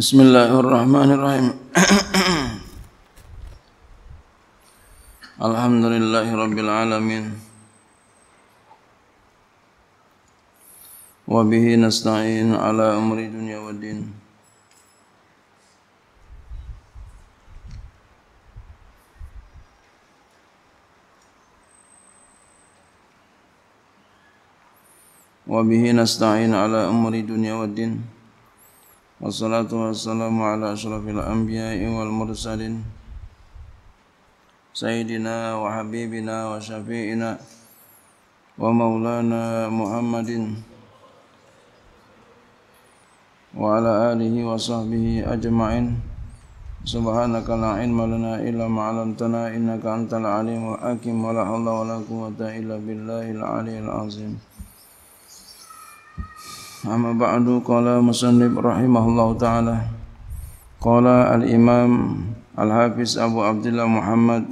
بسم الله الرحمن الرحيم الحمد لله رب العالمين وبه نستعين على أمر الدنيا والدين وبه نستعين على أمر الدنيا والدين والصلاة والسلام على أشرف الأنبياء والمرسلين سيدنا وحبيبنا وشفيئنا ومولانا محمد وعلى آله وصحبه أجمعين سبحانك لا علم لنا إلا ما علمتنا إنك أنت العليم الحكيم ولا حول ولا قوة إلا بالله العلي العظيم أما بعد قال مصنف رحمه الله تعالى قال الإمام الحافظ أبو عبد الله محمد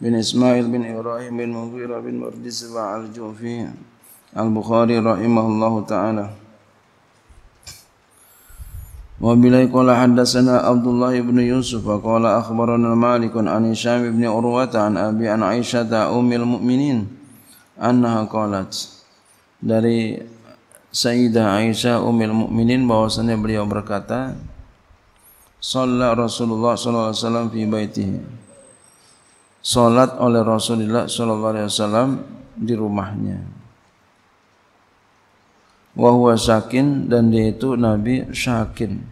بن إسماعيل بن إبراهيم بن مغيرة بن مردس الجوفي البخاري رحمه الله تعالى وبلي قال حدثنا عبد الله بن يوسف قال أخبرنا مالك عن هشام بن عروة عن أبي عن عائشة أم المؤمنين أنها قالت dari Sayyidah Aisyah umil Mukminin bahwasanya beliau berkata Salat Rasulullah sallallahu alaihi wasallam fi baitihi Salat oleh Rasulullah sallallahu alaihi wasallam di rumahnya Wa huwa sakin dan dia itu Nabi sakin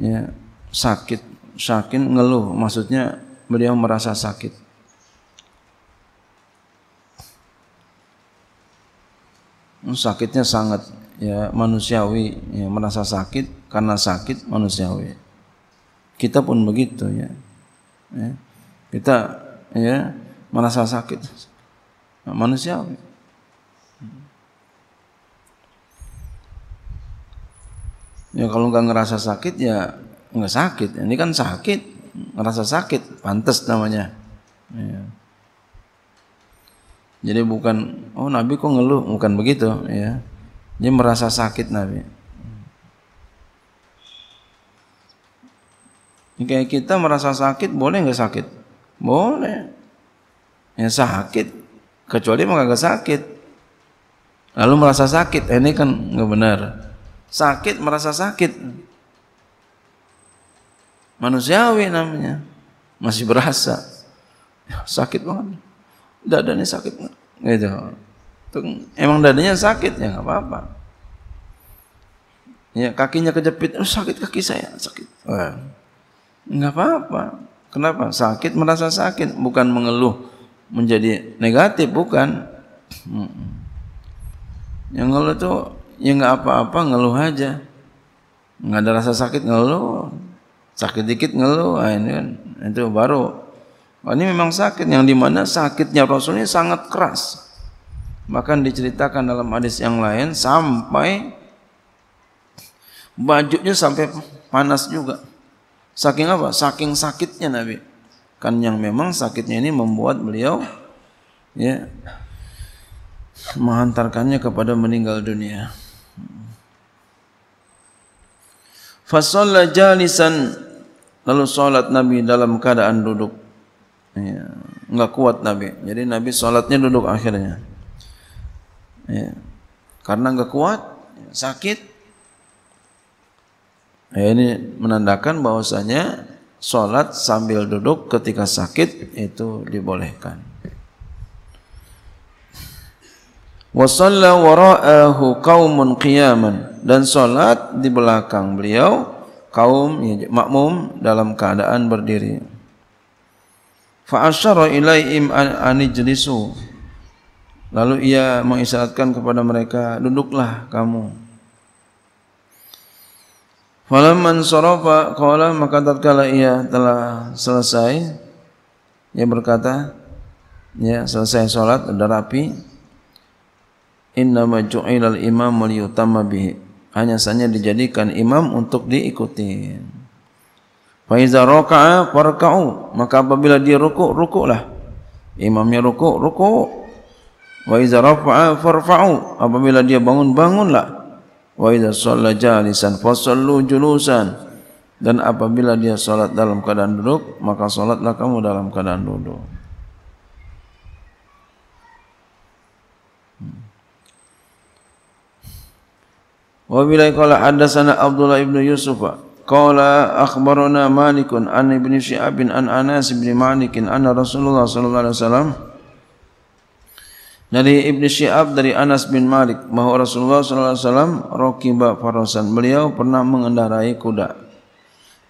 Ya sakit sakin ngeluh maksudnya beliau merasa sakit Hmm, sakitnya sangat ya manusiawi ya, merasa sakit karena sakit manusiawi kita pun begitu ya, ya. kita ya merasa sakit manusiawi ya kalau nggak ngerasa sakit ya nggak sakit ini kan sakit ngerasa sakit pantas namanya ya. Jadi bukan oh Nabi kok ngeluh, bukan begitu ya. Dia merasa sakit Nabi. Kayak kita merasa sakit boleh nggak sakit? Boleh. Ya sakit kecuali emang gak sakit. Lalu merasa sakit, eh, ini kan nggak benar. Sakit merasa sakit. Manusiawi namanya. Masih berasa. Ya, sakit banget dadanya sakit gitu emang dadanya sakit ya nggak apa-apa ya kakinya kejepit oh, sakit kaki saya sakit nggak apa-apa kenapa sakit merasa sakit bukan mengeluh menjadi negatif bukan hmm. yang ngeluh itu ya nggak apa-apa ngeluh aja nggak ada rasa sakit ngeluh sakit dikit ngeluh nah, ini kan itu baru Oh, ini memang sakit yang dimana sakitnya Rasul ini sangat keras bahkan diceritakan dalam hadis yang lain sampai bajunya sampai panas juga saking apa? saking sakitnya Nabi kan yang memang sakitnya ini membuat beliau ya menghantarkannya kepada meninggal dunia fasolla jalisan lalu salat Nabi dalam keadaan duduk Ya. kuat Nabi. Jadi Nabi sholatnya duduk akhirnya. Ya. Karena enggak kuat, sakit. Ya, ini menandakan bahwasanya sholat sambil duduk ketika sakit itu dibolehkan. Wasalla wara'ahu qaumun qiyaman dan salat di belakang beliau kaum ya, makmum dalam keadaan berdiri. Fa asyara ilaihim an jalisu. Lalu ia mengisyaratkan kepada mereka, duduklah kamu. Falamman sarafa qala maka tatkala ia telah selesai ia berkata, ya selesai salat sudah rapi. Inna maju'ilal imam liyutamma bihi. Hanya saja dijadikan imam untuk diikutin. Fa iza raka'a farka'u. Maka apabila dia rukuk, rukuklah. Imamnya rukuk, rukuk. Wa iza rafa'a farfa'u. Apabila dia bangun, bangunlah. Wa iza shalla jalisan fa sallu julusan. Dan apabila dia salat dalam keadaan duduk, maka salatlah kamu dalam keadaan duduk. Hmm. Wa bilai qala hadatsana Abdullah ibn Yusuf Qala akhbarana Malikun an Ibn Syi'ab an Anas bin Malik anna Rasulullah sallallahu alaihi wasallam dari Ibn Syi'ab dari Anas bin Malik bahwa Rasulullah sallallahu alaihi wasallam raqiba farasan beliau pernah mengendarai kuda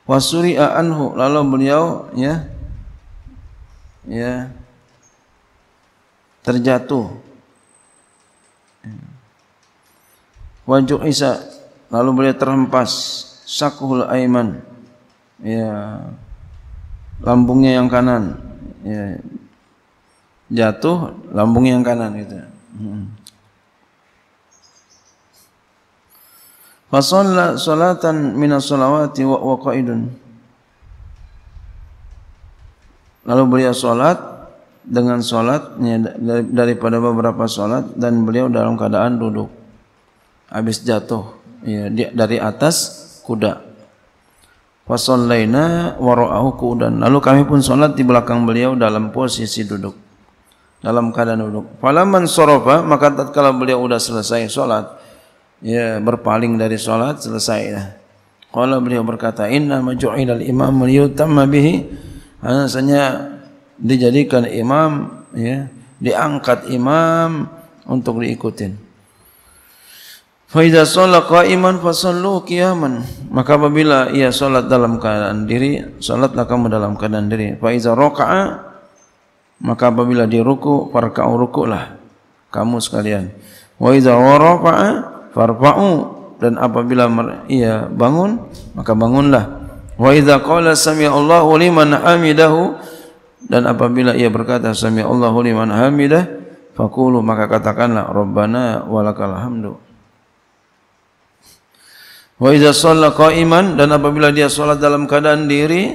wasuri anhu lalu beliau ya ya terjatuh wajuh Isa lalu beliau terhempas sakuhul aiman ya lambungnya yang kanan ya jatuh lambungnya yang kanan gitu hmm. fa shalla salatan min as-salawati wa waqaidun lalu beliau salat dengan salatnya daripada beberapa salat dan beliau dalam keadaan duduk habis jatuh ya dari atas kuda. Fasallaina wa ra'ahu kudan. Lalu kami pun salat di belakang beliau dalam posisi duduk. Dalam keadaan duduk. Falaman sarafa, maka tatkala beliau sudah selesai salat, ya berpaling dari salat selesai dah. Qala beliau berkata, "Inna maj'ilal imam liyutamma bihi." Hanya ha, dijadikan imam ya, diangkat imam untuk diikutin. Fa idza shalla qa'iman fa sallu qiyaman. Maka apabila ia salat dalam keadaan diri, salatlah kamu dalam keadaan diri. Fa idza raka'a maka apabila dia ruku, farka'u ruku'lah kamu sekalian. Wa idza warafa'a farfa'u dan apabila ia bangun, maka bangunlah. Wa idza qala sami'a Allahu liman hamidahu dan apabila ia berkata sami'a Allahu liman hamidah, faqulu maka katakanlah rabbana walakal hamdu. Wa idza shalla qa'iman dan apabila dia salat dalam keadaan diri,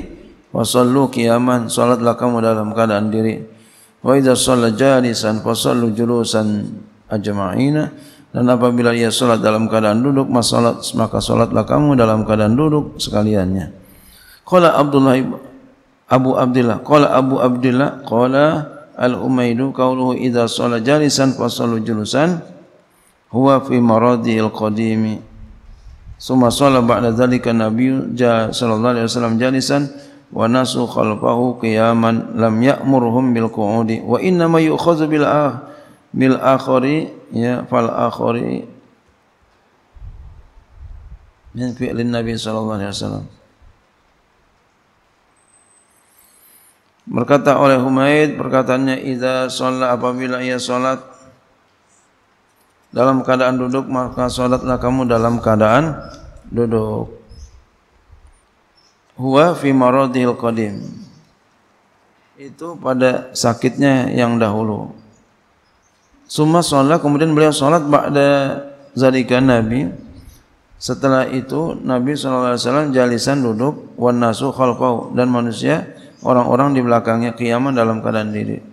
wa sallu qiyaman, salatlah kamu dalam keadaan diri. Wa idza shalla jalisan fa sallu julusan ajma'ina dan apabila ia salat dalam keadaan duduk, maka salat maka salatlah kamu dalam keadaan duduk sekaliannya. Qala Abdullah Abu Abdullah, qala Abu Abdullah, qala Al Umaidu, qauluhu idza shalla jalisan fa sallu julusan huwa fi maradil qadimi Suma sala ba'da dhalika Nabi sallallahu alaihi wasallam janisan wa nasu khalfahu qiyaman lam ya'murhum bil qu'udi wa inna ma yu'khadhu bil ah bil akhari ya fal akhari min fi'lin Nabi sallallahu alaihi wasallam berkata oleh Humaid perkataannya idza shalla apabila ia salat dalam keadaan duduk maka salatlah kamu dalam keadaan duduk huwa fi maradil qadim itu pada sakitnya yang dahulu summa salat kemudian beliau salat ba'da zalika nabi setelah itu nabi sallallahu alaihi wasallam jalisan duduk wan nasu khalqau dan manusia orang-orang di belakangnya kiamat dalam keadaan diri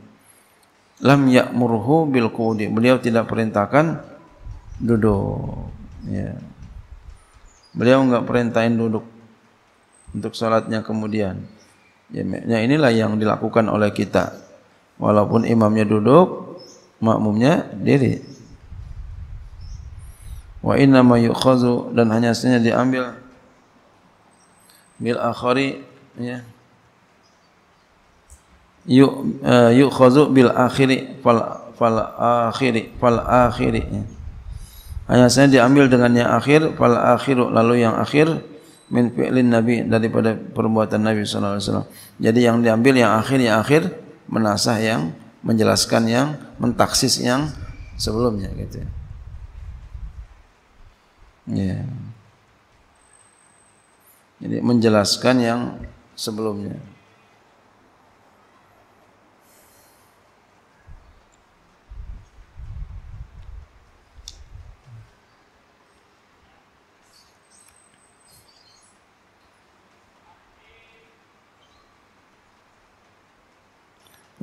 lam ya'murhu bil qudi beliau tidak perintahkan duduk ya beliau enggak perintahin duduk untuk salatnya kemudian ya inilah yang dilakukan oleh kita walaupun imamnya duduk makmumnya diri wa inna ma yukhazu dan hanya saja diambil bil akhari ya yuk uh, eh, yuk khazu bil akhiri fal fal akhiri fal akhiri Hanya saya diambil dengan yang akhir fal akhiru lalu yang akhir min fi'lin nabi daripada perbuatan nabi sallallahu alaihi wasallam jadi yang diambil yang akhir yang akhir menasah yang menjelaskan yang mentaksis yang sebelumnya gitu ya yeah. jadi menjelaskan yang sebelumnya